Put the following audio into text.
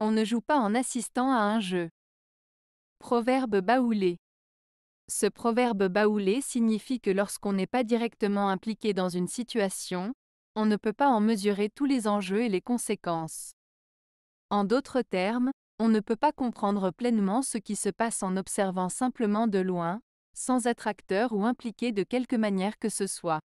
On ne joue pas en assistant à un jeu. Proverbe baoulé. Ce proverbe baoulé signifie que lorsqu'on n'est pas directement impliqué dans une situation, on ne peut pas en mesurer tous les enjeux et les conséquences. En d'autres termes, on ne peut pas comprendre pleinement ce qui se passe en observant simplement de loin, sans être acteur ou impliqué de quelque manière que ce soit.